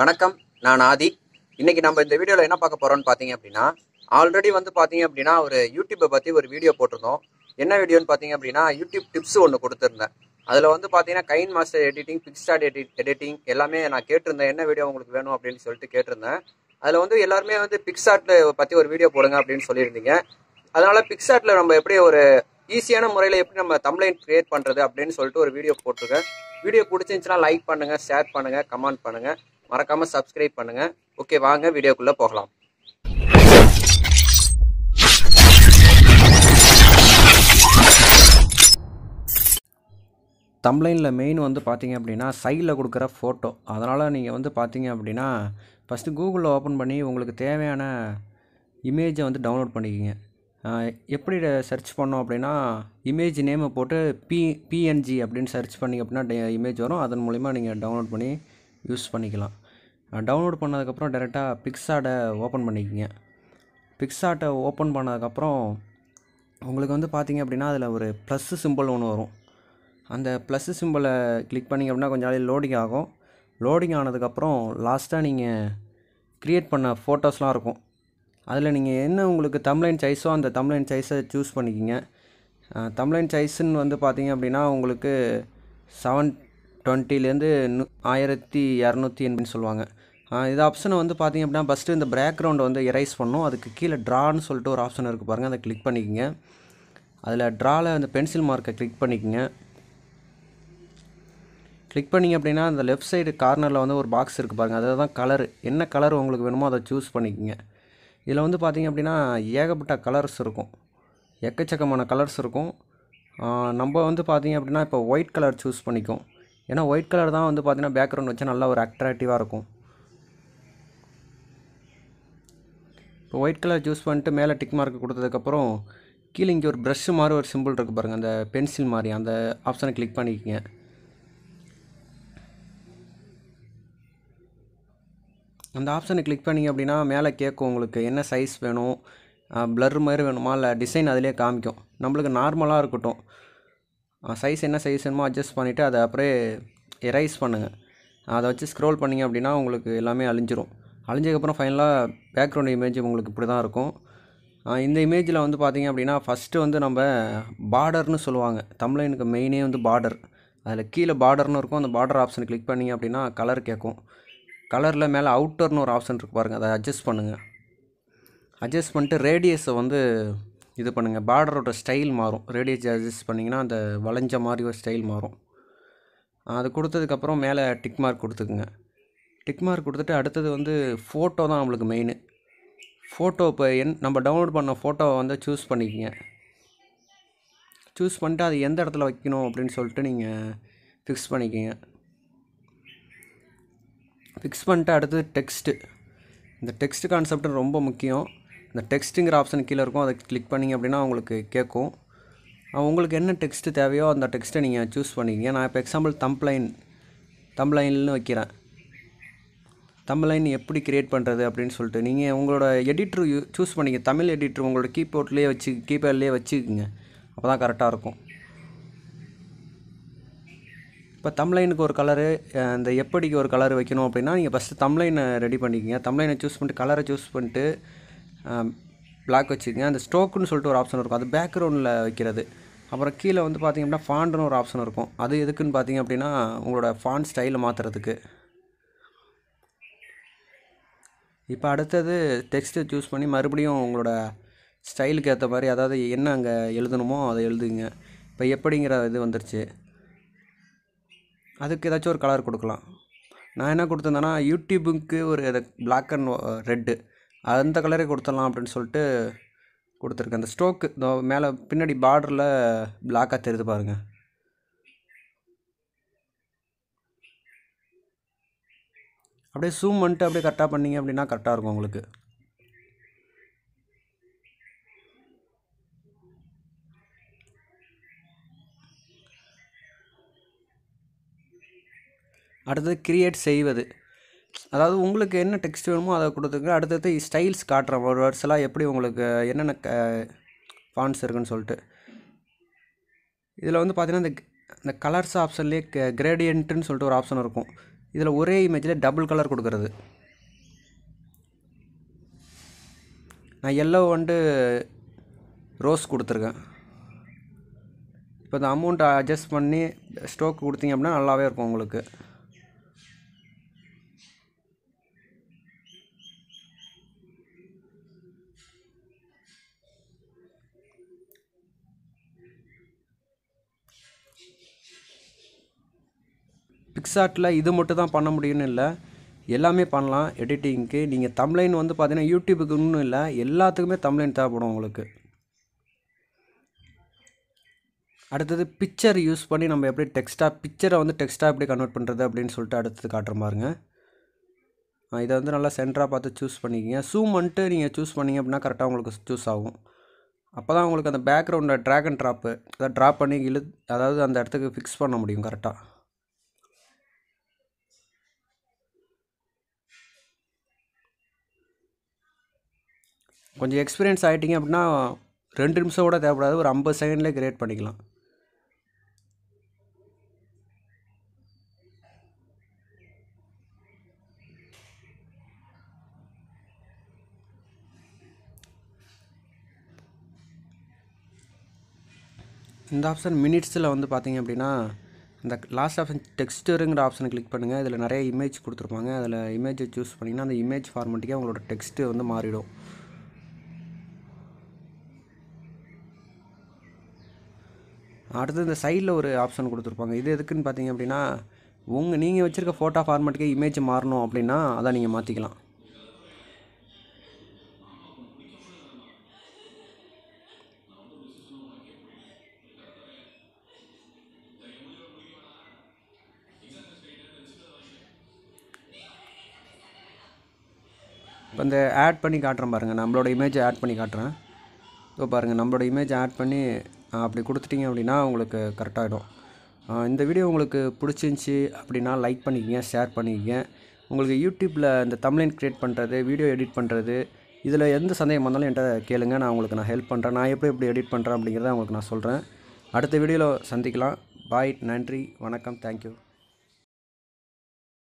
வணக்கம் நான் ஆதி இன்னைக்கு நம்ம இந்த வீடியோவில் என்ன பார்க்க போகிறோம்னு பார்த்தீங்க அப்படின்னா ஆல்ரெடி வந்து பார்த்தீங்க அப்படின்னா ஒரு யூடியூப்பை பற்றி ஒரு வீடியோ போட்டிருந்தோம் என்ன வீடியோன்னு பார்த்தீங்க அப்படின்னா யூடியூப் டிப்ஸ் ஒன்று கொடுத்துருந்தேன் அதில் வந்து பார்த்தீங்கன்னா கைன் மாஸ்டர் எடிட்டிங் பிக்ஸ்டாட் எடி எடிட்டிங் எல்லாமே நான் கேட்டிருந்தேன் என்ன வீடியோ உங்களுக்கு வேணும் அப்படின்னு சொல்லிட்டு கேட்டிருந்தேன் அதில் வந்து எல்லாருமே வந்து ஆர்ட்டில் பற்றி ஒரு வீடியோ போடுங்க அப்படின்னு சொல்லியிருந்தீங்க அதனால் பிக்ஸாட்டில் நம்ம எப்படி ஒரு ஈஸியான முறையில் எப்படி நம்ம தம்ப்ளைன் கிரியேட் பண்ணுறது அப்படின்னு சொல்லிட்டு ஒரு வீடியோ போட்டிருக்கேன் வீடியோ பிடிச்சிருந்துச்சுன்னா லைக் பண்ணுங்கள் ஷேர் பண்ணுங்கள் கமெண்ட் பண்ணுங்கள் மறக்காமல் சப்ஸ்கிரைப் பண்ணுங்கள் ஓகே வாங்க வீடியோக்குள்ளே போகலாம் தம்ப்ளைனில் மெயின் வந்து பார்த்தீங்க அப்படின்னா சைடில் கொடுக்குற ஃபோட்டோ அதனால் நீங்கள் வந்து பார்த்தீங்க அப்படின்னா ஃபஸ்ட்டு கூகுளில் ஓப்பன் பண்ணி உங்களுக்கு தேவையான இமேஜை வந்து டவுன்லோட் பண்ணிக்கிங்க எப்படி சர்ச் பண்ணோம் அப்படின்னா இமேஜ் நேமை போட்டு பி பிஎன்ஜி அப்படின்னு சர்ச் பண்ணி அப்படின்னா இமேஜ் வரும் அதன் மூலிமா நீங்கள் டவுன்லோட் பண்ணி யூஸ் பண்ணிக்கலாம் டவுன்லோட் பண்ணதுக்கப்புறம் டேரெக்டாக பிக்ஸாட்டை ஓப்பன் பண்ணிக்கிங்க பிக்ஸாட்டை ஓப்பன் பண்ணதுக்கப்புறம் உங்களுக்கு வந்து பார்த்திங்க அப்படின்னா அதில் ஒரு ப்ளஸ்ஸு சிம்பிள் ஒன்று வரும் அந்த ப்ளஸ்ஸு சிம்பிளை கிளிக் பண்ணிங்க அப்படின்னா கொஞ்சம் நாளைக்கு லோடிங் ஆகும் லோடிங் ஆனதுக்கப்புறம் லாஸ்ட்டாக நீங்கள் க்ரியேட் பண்ண ஃபோட்டோஸ்லாம் இருக்கும் அதில் நீங்கள் என்ன உங்களுக்கு தம்லைன் சைஸோ அந்த தம்லைன் சைஸை சூஸ் பண்ணிக்கிங்க தம்லைன் சைஸுன்னு வந்து பார்த்தீங்க அப்படின்னா உங்களுக்கு செவன் டுவெண்ட்டிலேருந்து ஆயிரத்தி இரநூத்தி எண்பது சொல்லுவாங்க இது ஆப்ஷனை வந்து பார்த்திங்க அப்படின்னா ஃபஸ்ட்டு இந்த பேக்ரவுண்டை வந்து எரைஸ் பண்ணும் அதுக்கு கீழே ட்ரான்னு சொல்லிட்டு ஒரு ஆப்ஷன் இருக்குது பாருங்கள் அதை கிளிக் பண்ணிக்கோங்க அதில் ட்ராவில் அந்த பென்சில் மார்க்கை கிளிக் பண்ணிக்கோங்க கிளிக் பண்ணிங்க அப்படின்னா அந்த லெஃப்ட் சைடு கார்னரில் வந்து ஒரு பாக்ஸ் இருக்குது பாருங்கள் அதில் தான் கலரு என்ன கலர் உங்களுக்கு வேணுமோ அதை சூஸ் பண்ணிக்கோங்க இதில் வந்து பார்த்திங்க அப்படின்னா ஏகப்பட்ட கலர்ஸ் இருக்கும் எக்கச்சக்கமான கலர்ஸ் இருக்கும் நம்ம வந்து பார்த்திங்க அப்படின்னா இப்போ ஒயிட் கலர் சூஸ் பண்ணிக்கும் ஏன்னா ஒயிட் கலர் தான் வந்து பார்த்திங்கன்னா பேக்ரவுண்ட் வச்சா நல்லா ஒரு அட்ராக்டிவாக இருக்கும் இப்போ ஒயிட் கலர் சூஸ் பண்ணிட்டு மேலே டிக் மார்க் கொடுத்ததுக்கப்புறம் கீழே இங்கே ஒரு ப்ரஷ் மாதிரி ஒரு சிம்பிள் இருக்குது பாருங்கள் அந்த பென்சில் மாதிரி அந்த ஆப்ஷனை கிளிக் பண்ணிக்கோங்க அந்த ஆப்ஷனை கிளிக் பண்ணிங்க அப்படின்னா மேலே கேட்கும் உங்களுக்கு என்ன சைஸ் வேணும் ப்ளர் மாதிரி வேணுமா இல்லை டிசைன் அதிலே காமிக்கும் நம்மளுக்கு நார்மலாக இருக்கட்டும் சைஸ் என்ன சைஸ் வேணுமோ அட்ஜஸ்ட் பண்ணிவிட்டு அதை அப்படியே எரைஸ் பண்ணுங்கள் அதை வச்சு ஸ்க்ரோல் பண்ணிங்க அப்படின்னா உங்களுக்கு எல்லாமே அழிஞ்சிரும் அழிஞ்சதுக்கப்புறம் ஃபைனலாக பேக்ரவுண்ட் இமேஜ் உங்களுக்கு இப்படி தான் இருக்கும் இந்த இமேஜில் வந்து பார்த்திங்க அப்படின்னா ஃபஸ்ட்டு வந்து நம்ம பார்டர்னு சொல்லுவாங்க தமிழனுக்கு மெயினே வந்து பார்டர் அதில் கீழே பார்டர்னு இருக்கும் அந்த பார்டர் ஆப்ஷன் கிளிக் பண்ணிங்க அப்படின்னா கலர் கேட்கும் கலரில் மேலே அவுட்டர்னு ஒரு ஆப்ஷன் இருக்குது பாருங்கள் அதை அட்ஜஸ்ட் பண்ணுங்கள் அட்ஜஸ்ட் பண்ணிட்டு ரேடியஸை வந்து இது பண்ணுங்கள் பார்டரோட ஸ்டைல் மாறும் ரேடியஸ் அட்ஜஸ்ட் பண்ணிங்கன்னா அந்த வளைஞ்ச மாதிரி ஒரு ஸ்டைல் மாறும் அது கொடுத்ததுக்கப்புறம் மேலே டிக் மார்க் கொடுத்துக்குங்க டிக் மார்க் கொடுத்துட்டு அடுத்தது வந்து ஃபோட்டோ தான் நம்மளுக்கு மெயின் ஃபோட்டோ இப்போ என் நம்ம டவுன்லோட் பண்ண ஃபோட்டோவை வந்து சூஸ் பண்ணிக்கோங்க சூஸ் பண்ணிட்டு அது எந்த இடத்துல வைக்கணும் அப்படின்னு சொல்லிட்டு நீங்கள் ஃபிக்ஸ் பண்ணிக்கோங்க ஃபிக்ஸ் பண்ணிட்டு அடுத்தது டெக்ஸ்ட்டு இந்த டெக்ஸ்ட் கான்செப்ட் ரொம்ப முக்கியம் இந்த டெக்ஸ்ட்டுங்கிற ஆப்ஷன் கீழே இருக்கும் அதை கிளிக் பண்ணிங்க அப்படின்னா உங்களுக்கு கேட்கும் உங்களுக்கு என்ன டெக்ஸ்ட்டு தேவையோ அந்த டெக்ஸ்ட்டை நீங்கள் சூஸ் பண்ணிக்கிங்க நான் இப்போ எக்ஸாம்பிள் தம்ப்ளைன் தம்ப்ளைன்னு வைக்கிறேன் தம்ப்ளைன் எப்படி க்ரியேட் பண்ணுறது அப்படின்னு சொல்லிட்டு நீங்கள் உங்களோட எடிட்ரு சூஸ் பண்ணிக்க தமிழ் எடிட்ரு உங்களோட கீபோர்ட்லேயே வச்சு கீபேட்லேயே வச்சுக்கோங்க அப்போ தான் கரெக்டாக இருக்கும் இப்போ தம்லைனுக்கு ஒரு கலரு இந்த எப்படிக்கு ஒரு கலர் வைக்கணும் அப்படின்னா நீங்கள் ஃபஸ்ட்டு தம்லைனை ரெடி பண்ணிக்கோங்க தம்லைனை சூஸ் பண்ணிட்டு கலரை சூஸ் பண்ணிட்டு பிளாக் வச்சுக்கோங்க அந்த ஸ்டோக்குன்னு சொல்லிட்டு ஒரு ஆப்ஷன் இருக்கும் அது பேக்ரவுண்டில் வைக்கிறது அப்புறம் கீழே வந்து பார்த்திங்க அப்படின்னா ஃபாண்டுன்னு ஒரு ஆப்ஷன் இருக்கும் அது எதுக்குன்னு பார்த்திங்க அப்படின்னா உங்களோட ஃபாண்ட் ஸ்டைலை மாற்றுறதுக்கு இப்போ அடுத்தது டெக்ஸ்ட்டை சூஸ் பண்ணி மறுபடியும் உங்களோட ஸ்டைலுக்கு ஏற்ற மாதிரி அதாவது என்ன அங்கே எழுதணுமோ அதை எழுதுங்க இப்போ எப்படிங்கிற இது வந்துருச்சு அதுக்கு ஏதாச்சும் ஒரு கலர் கொடுக்கலாம் நான் என்ன கொடுத்துருந்தேன்னா யூடியூபுக்கு ஒரு பிளாக் அண்ட் ரெட்டு அந்த கலரே கொடுத்துடலாம் அப்படின்னு சொல்லிட்டு கொடுத்துருக்கேன் அந்த ஸ்டோக்கு மேலே பின்னாடி பார்டரில் பிளாக்காக தெரியுது பாருங்கள் அப்படியே ஜூம் பண்ணிட்டு அப்படியே கரெக்டாக பண்ணிங்க அப்படின்னா கரெக்டாக இருக்கும் உங்களுக்கு அடுத்தது கிரியேட் செய்வது அதாவது உங்களுக்கு என்ன டெக்ஸ்ட் வேணுமோ அதை கொடுத்துங்க அடுத்தது ஸ்டைல்ஸ் காட்டுறோம் ஒரு வேர்ட்ஸ்லாம் எப்படி உங்களுக்கு என்னென்ன க ஃபான்ஸ் இருக்குன்னு சொல்லிட்டு இதில் வந்து பார்த்திங்கன்னா இந்த இந்த கலர்ஸ் ஆப்ஷன்லேயே கிரேடியன்ட்டுன்னு சொல்லிட்டு ஒரு ஆப்ஷன் இருக்கும் இதில் ஒரே இமேஜில் டபுள் கலர் கொடுக்கறது நான் எல்லோ வந்து ரோஸ் கொடுத்துருக்கேன் இப்போ இந்த அமௌண்ட் அட்ஜஸ்ட் பண்ணி ஸ்டோக் கொடுத்தீங்க அப்படின்னா நல்லாவே இருக்கும் உங்களுக்கு பிக்ஸார்ட்டில் இது மட்டும் தான் பண்ண முடியும்னு இல்லை எல்லாமே பண்ணலாம் எடிட்டிங்க்கு நீங்கள் தம்ப்ளைன் வந்து பார்த்தீங்கன்னா யூடியூபுக்குன்னு இல்லை எல்லாத்துக்குமே தம்ப்ளைன் தேவைப்படும் உங்களுக்கு அடுத்தது பிக்சர் யூஸ் பண்ணி நம்ம எப்படி டெக்ஸ்ட்டாக பிக்சரை வந்து டெக்ஸ்ட்டாக எப்படி கன்வெர்ட் பண்ணுறது அப்படின்னு சொல்லிட்டு அடுத்தது காட்டுற பாருங்க இதை வந்து நல்லா சென்டராக பார்த்து சூஸ் பண்ணிக்கிங்க ஜூம் வந்துட்டு நீங்கள் சூஸ் பண்ணிங்க அப்படின்னா கரெக்டாக உங்களுக்கு சூஸ் ஆகும் அப்போ தான் உங்களுக்கு அந்த பேக்ரவுண்டில் ட்ராக் அண்ட் ட்ராப்பு அதை ட்ராப் பண்ணி இழு அதாவது அந்த இடத்துக்கு ஃபிக்ஸ் பண்ண முடியும் கரெக்டாக கொஞ்சம் எக்ஸ்பீரியன்ஸ் ஆகிட்டிங்க அப்படின்னா ரெண்டு நிமிஷம் கூட தேவைப்படாது ஒரு ஐம்பது செகண்ட்லேயே கிரியேட் பண்ணிக்கலாம் இந்த ஆப்ஷன் மினிட்ஸில் வந்து பார்த்திங்க அப்படின்னா இந்த லாஸ்ட் ஆப்ஷன் டெக்ஸ்டருங்கிற ஆப்ஷனை கிளிக் பண்ணுங்கள் இதில் நிறைய இமேஜ் கொடுத்துருப்பாங்க அதில் இமேஜை சூஸ் பண்ணிங்கன்னா அந்த இமேஜ் ஃபார்மெட்டுக்கே உங்களோட டெக்ஸ்ட்டு வந்து மாறிடும் அடுத்தது இந்த சைடில் ஒரு ஆப்ஷன் கொடுத்துருப்பாங்க இது எதுக்குன்னு பார்த்தீங்க அப்படின்னா உங்கள் நீங்கள் வச்சுருக்க ஃபோட்டோ ஃபார்மேட்டுக்கே இமேஜ் மாறணும் அப்படின்னா அதை நீங்கள் மாற்றிக்கலாம் இப்போ இந்த ஆட் பண்ணி காட்டுறேன் பாருங்கள் நம்மளோட இமேஜை ஆட் பண்ணி காட்டுறேன் இப்போ பாருங்கள் நம்மளோட இமேஜ் ஆட் பண்ணி அப்படி கொடுத்துட்டிங்க அப்படின்னா உங்களுக்கு கரெக்டாகிடும் இந்த வீடியோ உங்களுக்கு பிடிச்சிருந்துச்சி அப்படின்னா லைக் பண்ணிக்கோங்க ஷேர் பண்ணிக்கோங்க உங்களுக்கு யூடியூப்பில் இந்த தமிழின் க்ரியேட் பண்ணுறது வீடியோ எடிட் பண்ணுறது இதில் எந்த சந்தேகம் வந்தாலும் என்கிட்ட கேளுங்க நான் உங்களுக்கு நான் ஹெல்ப் பண்ணுறேன் நான் எப்படி எப்படி எடிட் பண்ணுறேன் அப்படிங்கிறத உங்களுக்கு நான் சொல்கிறேன் அடுத்த வீடியோவில் சந்திக்கலாம் பாய் நன்றி வணக்கம் தேங்க்யூ